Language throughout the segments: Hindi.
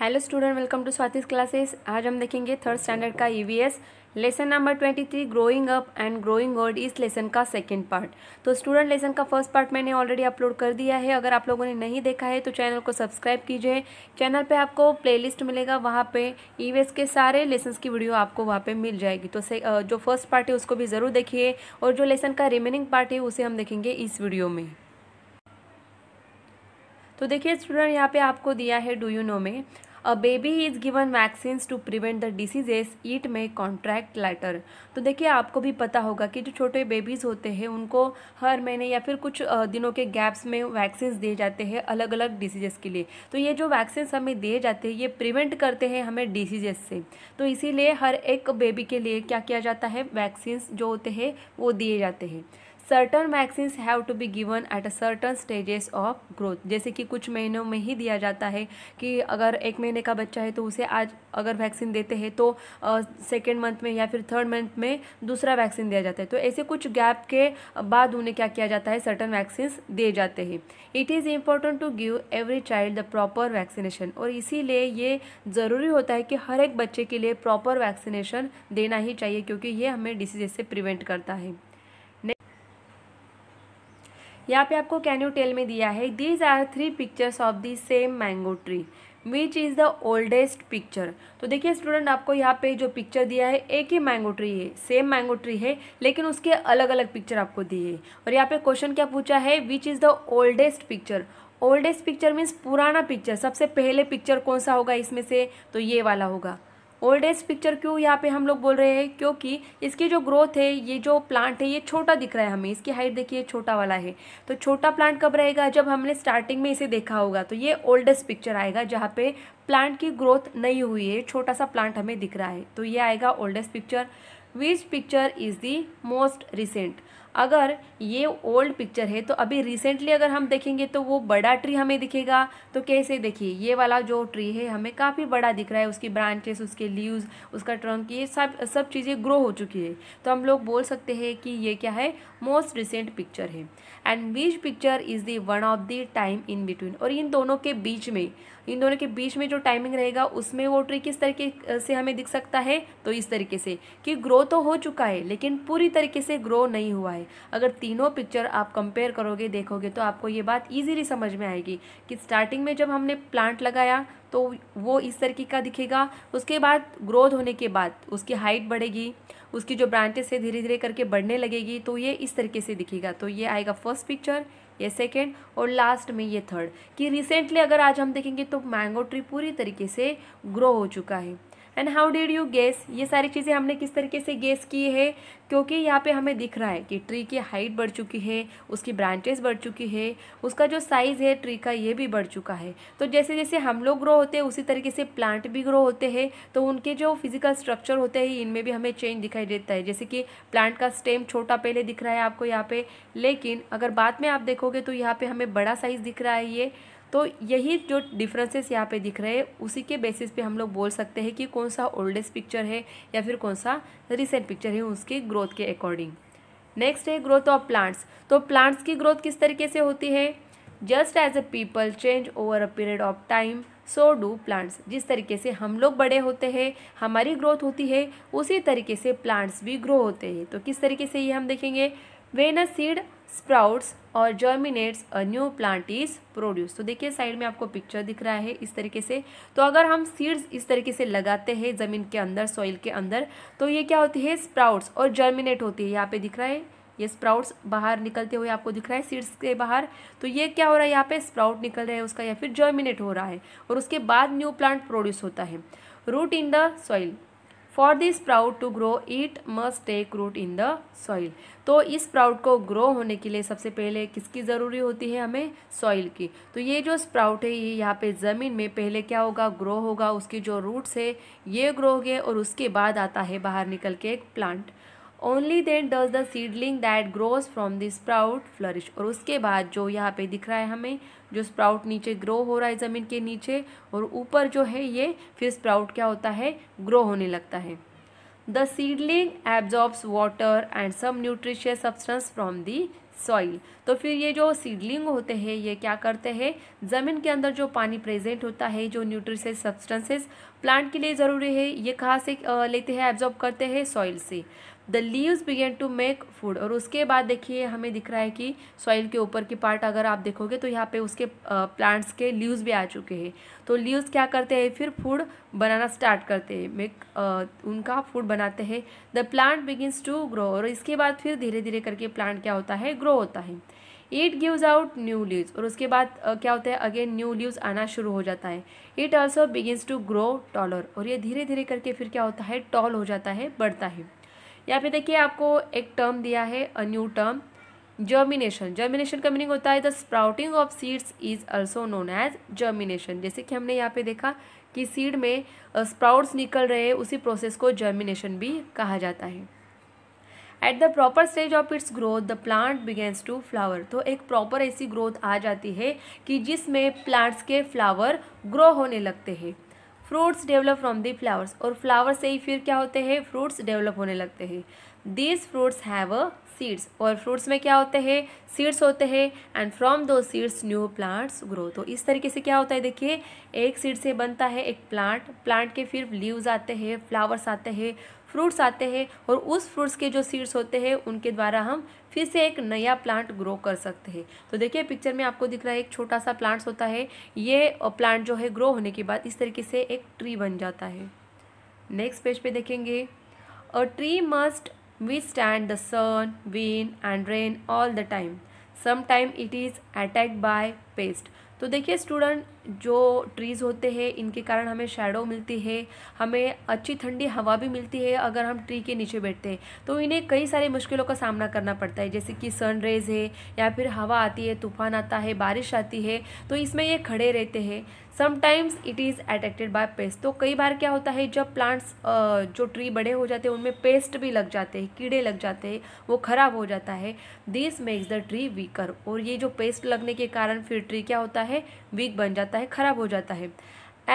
hello student welcome to Swati's classes आज हम देखेंगे थर्ड स्टैंडर्ड का EVS lesson number twenty three growing up and growing old इस लेसन का सेकंड पार्ट तो स्टूडेंट लेसन का फर्स्ट पार्ट मैंने ऑलरेडी अपलोड कर दिया है अगर आप लोगों ने नहीं देखा है तो चैनल को सब्सक्राइब कीजिए चैनल पे आपको प्लेलिस्ट मिलेगा वहाँ पे ईवीएस e के सारे लेसन की वीडियो आपको वहाँ पे मिल जाएगी तो जो फर्स्ट पार्ट है उसको भी ज़रूर देखिए और जो लेसन का रिमेनिंग पार्ट है उसे हम देखेंगे इस वीडियो में तो देखिए स्टूडेंट यहाँ पे आपको दिया है डू यू नो में a baby is given vaccines to prevent the diseases it may contract letter तो देखिए आपको भी पता होगा कि जो छोटे बेबीज़ होते हैं उनको हर महीने या फिर कुछ दिनों के गैप्स में वैक्सीन्स दिए जाते हैं अलग अलग डिसीजेस के लिए तो ये जो वैक्सीन्स हमें दिए जाते हैं ये प्रिवेंट करते हैं हमें डिसीजेस से तो इसीलिए हर एक बेबी के लिए क्या किया जाता है वैक्सीन्स जो होते हैं वो दिए जाते हैं certain vaccines have to be given at a certain stages of growth जैसे कि कुछ महीनों में ही दिया जाता है कि अगर एक महीने का बच्चा है तो उसे आज अगर वैक्सीन देते हैं तो सेकेंड मंथ में या फिर थर्ड मंथ में दूसरा वैक्सीन दिया जाता है तो ऐसे कुछ गैप के बाद उन्हें क्या किया जाता है सर्टन वैक्सीन्स दिए जाते हैं it is important to give every child the proper vaccination और इसीलिए ये ज़रूरी होता है कि हर एक बच्चे के लिए प्रॉपर वैक्सीनेशन देना ही चाहिए क्योंकि ये हमें डिसीजेस से प्रिवेंट करता है यहाँ पे आपको कैन यू टेल में दिया है these are three pictures of the same mango tree which is the oldest picture तो देखिए स्टूडेंट आपको यहाँ पे जो पिक्चर दिया है एक ही मैंगो ट्री है सेम मैंगो ट्री है लेकिन उसके अलग अलग पिक्चर आपको दिए है और यहाँ पे क्वेश्चन क्या पूछा है which is the oldest picture oldest picture means पुराना पिक्चर सबसे पहले पिक्चर कौन सा होगा इसमें से तो ये वाला होगा ओल्ड एज पिक्चर क्यों यहाँ पे हम लोग बोल रहे हैं क्योंकि इसकी जो ग्रोथ है ये जो प्लांट है ये छोटा दिख रहा है हमें इसकी हाइट देखिए छोटा वाला है तो छोटा प्लांट कब रहेगा जब हमने स्टार्टिंग में इसे देखा होगा तो ये ओल्डेस्ट पिक्चर आएगा जहाँ पे प्लांट की ग्रोथ नहीं हुई है छोटा सा प्लांट हमें दिख रहा है तो ये आएगा oldest picture which picture is the most recent अगर ये ओल्ड पिक्चर है तो अभी रिसेंटली अगर हम देखेंगे तो वो बड़ा ट्री हमें दिखेगा तो कैसे देखिए ये वाला जो ट्री है हमें काफ़ी बड़ा दिख रहा है उसकी ब्रांचेस उसके लीव्स उसका ट्रंक ये सब सब चीज़ें ग्रो हो चुकी है तो हम लोग बोल सकते हैं कि ये क्या है मोस्ट रिसेंट पिक्चर है and which picture is the one of the time in between और इन दोनों के बीच में इन दोनों के बीच में जो टाइमिंग रहेगा उसमें वो ट्री किस तरीके से हमें दिख सकता है तो इस तरीके से कि ग्रो तो हो चुका है लेकिन पूरी तरीके से ग्रो नहीं हुआ है अगर तीनों पिक्चर आप कंपेयर करोगे देखोगे तो आपको ये बात ईजिली समझ में आएगी कि स्टार्टिंग में जब हमने प्लांट लगाया तो वो इस तरीके का दिखेगा उसके बाद ग्रोथ होने के बाद उसकी हाइट बढ़ेगी उसकी जो ब्रांचेस है धीरे धीरे करके बढ़ने लगेगी तो ये इस तरीके से दिखेगा तो ये आएगा फर्स्ट पिक्चर ये सेकेंड और लास्ट में ये थर्ड कि रिसेंटली अगर आज हम देखेंगे तो मैंगो ट्री पूरी तरीके से ग्रो हो चुका है and how did you guess ये सारी चीज़ें हमने किस तरीके से गेस की है क्योंकि यहाँ पे हमें दिख रहा है कि ट्री की हाइट बढ़ चुकी है उसकी ब्रांचेस बढ़ चुकी है उसका जो साइज़ है ट्री का ये भी बढ़ चुका है तो जैसे जैसे हम लोग ग्रो होते हैं उसी तरीके से प्लांट भी ग्रो होते हैं तो उनके जो फिजिकल स्ट्रक्चर होते हैं इनमें भी हमें चेंज दिखाई देता है जैसे कि प्लांट का स्टेम छोटा पहले दिख रहा है आपको यहाँ पर लेकिन अगर बाद में आप देखोगे तो यहाँ पर हमें बड़ा साइज़ दिख रहा है ये तो यही जो डिफरेंसेस यहाँ पे दिख रहे हैं उसी के बेसिस पे हम लोग बोल सकते हैं कि कौन सा ओल्डेस्ट पिक्चर है या फिर कौन सा रिसेंट पिक्चर है उसके ग्रोथ के अकॉर्डिंग नेक्स्ट है ग्रोथ ऑफ प्लांट्स तो प्लांट्स की ग्रोथ किस तरीके से होती है just as a people change over a period of time so do plants जिस तरीके से हम लोग बड़े होते हैं हमारी ग्रोथ होती है उसी तरीके से प्लांट्स भी ग्रो होते हैं तो किस तरीके से ये हम देखेंगे वेन अ सीड स्प्राउट्स और germinates a new plant is produce तो देखिए साइड में आपको पिक्चर दिख रहा है इस तरीके से तो अगर हम सीड्स इस तरीके से लगाते हैं ज़मीन के अंदर सॉइल के अंदर तो ये क्या होती है स्प्राउट्स और जर्मिनेट होती है यहाँ पे दिख रहा है ये स्प्राउट्स बाहर निकलते हुए आपको दिख रहा है सीड्स के बाहर तो ये क्या हो रहा है यहाँ पे स्प्राउट निकल रहा है उसका या फिर जर्मिनेट हो रहा है और उसके बाद न्यू प्लांट प्रोड्यूस होता है root in the soil for this proud to grow it must take root in the soil तो इस प्राउड को ग्रो होने के लिए सबसे पहले किसकी ज़रूरी होती है हमें सॉइल की तो ये जो स्प्राउट है ये यहाँ पे ज़मीन में पहले क्या होगा ग्रो होगा उसके जो रूट्स है ये ग्रो हो गए और उसके बाद आता है बाहर निकल के एक plant only then does the seedling that grows from the sprout flourish और उसके बाद जो यहाँ पे दिख रहा है हमें जो स्प्राउट नीचे ग्रो हो रहा है ज़मीन के नीचे और ऊपर जो है ये फिर स्प्राउट क्या होता है ग्रो होने लगता है the seedling absorbs water and some nutritious substance from the soil तो फिर ये जो सीडलिंग होते हैं ये क्या करते हैं ज़मीन के अंदर जो पानी प्रेजेंट होता है जो न्यूट्रिशियस सब्सटेंसेस प्लांट के लिए ज़रूरी है ये कहाँ से लेते हैं एब्जॉर्ब करते हैं सॉइल से the leaves begin to make food और उसके बाद देखिए हमें दिख रहा है कि सॉइल के ऊपर की पार्ट अगर आप देखोगे तो यहाँ पे उसके प्लांट्स के लीव्स भी आ चुके हैं तो लीव्स क्या करते हैं फिर फूड बनाना स्टार्ट करते हैं मेक उनका फूड बनाते हैं the plant begins to grow और इसके बाद फिर धीरे धीरे करके प्लांट क्या होता है ग्रो होता है it gives out new leaves और उसके बाद क्या होता है अगेन न्यू लीव्स आना शुरू हो जाता है it also begins to grow taller और ये धीरे धीरे करके फिर क्या होता है टॉल हो जाता है बढ़ता है यहाँ पे देखिए आपको एक टर्म दिया है a new term germination germination का मीनिंग होता है the sprouting of seeds is also known as germination जैसे कि हमने यहाँ पे देखा कि सीड में स्प्राउट्स निकल रहे हैं उसी प्रोसेस को जर्मिनेशन भी कहा जाता है at the proper stage of its growth the plant begins to flower तो एक प्रॉपर ऐसी ग्रोथ आ जाती है कि जिसमें प्लांट्स के फ्लावर ग्रो होने लगते हैं fruits develop from the flowers और फ्लावर से ही फिर क्या होते हैं फ्रूट्स डेवलप होने लगते हैं these fruits have a seeds और फ्रूट्स में क्या होते हैं सीड्स होते हैं and from those seeds new plants grow तो इस तरीके से क्या होता है देखिए एक सीड से बनता है एक प्लांट प्लांट के फिर लीव्स आते हैं फ्लावर्स आते हैं फ्रूट्स आते हैं और उस फ्रूट्स के जो सीड्स होते हैं उनके द्वारा हम फिर से एक नया प्लांट ग्रो कर सकते हैं तो देखिए पिक्चर में आपको दिख रहा है एक छोटा सा प्लांट्स होता है ये प्लांट जो है ग्रो होने के बाद इस तरीके से एक ट्री बन जाता है नेक्स्ट पेज पे देखेंगे a tree must the sun wind and rain all the time some time it is attack by pest तो देखिए स्टूडेंट जो ट्रीज़ होते हैं इनके कारण हमें शेडो मिलती है हमें अच्छी ठंडी हवा भी मिलती है अगर हम ट्री के नीचे बैठते हैं तो इन्हें कई सारी मुश्किलों का सामना करना पड़ता है जैसे कि सन रेज है या फिर हवा आती है तूफान आता है बारिश आती है तो इसमें ये खड़े रहते हैं sometimes it is attracted by pest तो कई बार क्या होता है जब प्लांट्स जो ट्री बड़े हो जाते हैं उनमें पेस्ट भी लग जाते हैं कीड़े लग जाते हैं वो ख़राब हो जाता है this makes the tree weaker और ये जो पेस्ट लगने के कारण फिर ट्री क्या होता है वीक बन जाता है जाता है ख़राब हो जाता है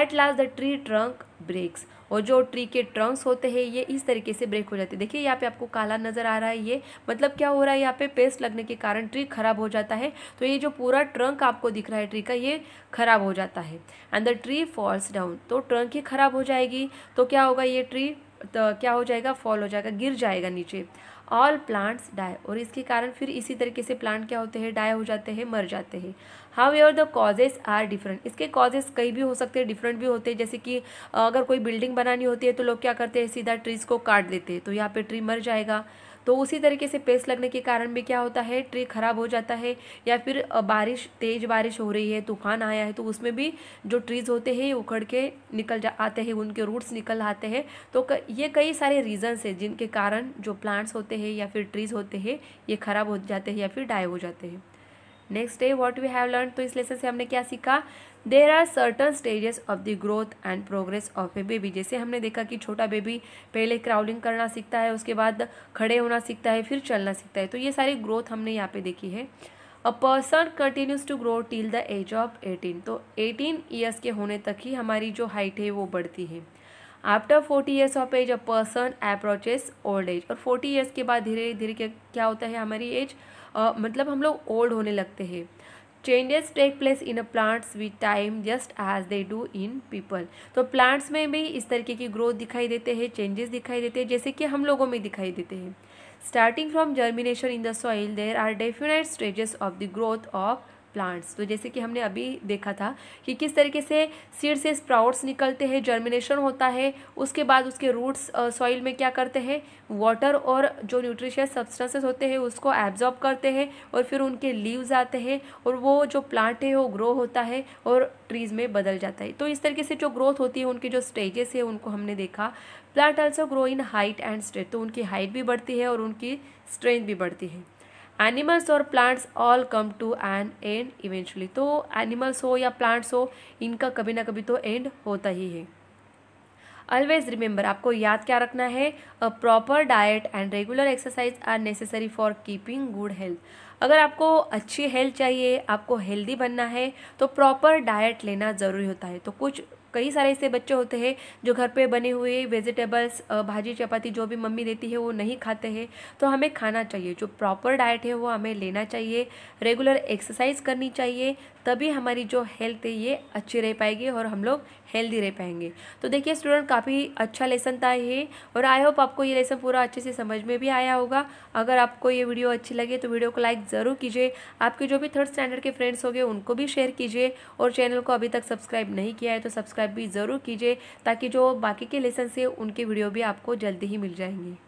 at last the tree trunk breaks और जो ट्री के ट्रंक्स होते हैं ये इस तरीके से ब्रेक हो जाते हैं देखिए यहाँ पे आपको काला नज़र आ रहा है ये मतलब क्या हो रहा है यहाँ पे पेस्ट लगने के कारण ट्री खराब हो जाता है तो ये जो पूरा ट्रंक आपको दिख रहा है ट्री का ये खराब हो जाता है and the tree falls down तो ट्रंक ही खराब हो जाएगी तो क्या होगा ये ट्री तो क्या हो जाएगा फॉल हो जाएगा गिर जाएगा नीचे ऑल प्लांट्स डाई और इसके कारण फिर इसी तरीके से प्लांट क्या होते हैं डाई हो जाते हैं मर जाते हैं however the causes are different इसके कॉजेज कई भी हो सकते हैं डिफरेंट भी होते हैं जैसे कि अगर कोई बिल्डिंग बनानी होती है तो लोग क्या करते हैं सीधा ट्रीज़ को काट देते हैं तो यहाँ पर ट्री मर जाएगा तो उसी तरीके से पेस्ट लगने के कारण भी क्या होता है ट्री ख़राब हो जाता है या फिर बारिश तेज़ बारिश हो रही है तूफान आया है तो उसमें भी जो ट्रीज़ होते हैं उखड़ के निकल जा आते हैं उनके रूट्स निकल आते हैं तो ये कई सारे रीजन्स हैं जिनके कारण जो प्लांट्स होते हैं या फिर ट्रीज़ होते हैं ये ख़राब हो जाते हैं या फिर डाई हो जाते हैं next day what we have learn तो इस लेसन से हमने क्या सीखा there are certain stages of the growth and progress of a baby जैसे हमने देखा कि छोटा बेबी पहले क्राउलिंग करना सीखता है उसके बाद खड़े होना सीखता है फिर चलना सीखता है तो ये सारी ग्रोथ हमने यहाँ पे देखी है a person continues to grow till the age of eighteen तो एटीन ईयर्स के होने तक ही हमारी जो हाइट है वो बढ़ती है after forty years of age a person approaches old age और फोर्टी ईयर्स के बाद धीरे धीरे क्या होता है हमारी एज मतलब हम लोग ओल्ड होने लगते हैं changes take place in a plants with time just as they do in people तो प्लांट्स में भी इस तरीके की ग्रोथ दिखाई देते हैं चेंजेस दिखाई देते हैं जैसे कि हम लोगों में दिखाई देते हैं starting from germination in the soil there are definite stages of the growth of plants तो जैसे कि हमने अभी देखा था कि किस तरीके से सीड से स्प्राउट्स निकलते हैं जर्मिनेशन होता है उसके बाद उसके रूट्स सॉइल में क्या करते हैं वाटर और जो न्यूट्रिशियस सब्सटेंसेस होते हैं उसको एब्जॉर्ब करते हैं और फिर उनके लीव्स आते हैं और वो जो प्लांट है वो ग्रो होता है और ट्रीज़ में बदल जाता है तो इस तरीके से जो ग्रोथ होती है उनके जो स्टेजेस है उनको हमने देखा plant also grow in height and strength तो उनकी हाइट भी बढ़ती है और उनकी स्ट्रेंथ भी बढ़ती है एनिमल्स और plants all come to an end eventually तो एनिमल्स हो या प्लांट्स हो इनका कभी ना कभी तो एंड होता ही है ऑलवेज रिमेंबर आपको याद क्या रखना है a proper diet and regular exercise are necessary for keeping good health अगर आपको अच्छी हेल्थ चाहिए आपको हेल्दी बनना है तो प्रॉपर डाइट लेना ज़रूरी होता है तो कुछ कई सारे ऐसे बच्चे होते हैं जो घर पे बने हुए वेजिटेबल्स भाजी चपाती जो भी मम्मी देती है वो नहीं खाते हैं तो हमें खाना चाहिए जो प्रॉपर डाइट है वो हमें लेना चाहिए रेगुलर एक्सरसाइज करनी चाहिए तभी हमारी जो हेल्थ है ये अच्छी रह पाएगी और हम लोग हेल्दी रह पाएंगे तो देखिए स्टूडेंट काफ़ी अच्छा लेसन था ये और आई होप आपको ये लेसन पूरा अच्छे से समझ में भी आया होगा अगर आपको ये वीडियो अच्छी लगे तो वीडियो को लाइक ज़रूर कीजिए आपके जो भी थर्ड स्टैंडर्ड के फ्रेंड्स होंगे उनको भी शेयर कीजिए और चैनल को अभी तक सब्सक्राइब नहीं किया है तो सब्सक्राइब भी ज़रूर कीजिए ताकि जो बाकी के लेसन से उनके वीडियो भी आपको जल्दी ही मिल जाएंगे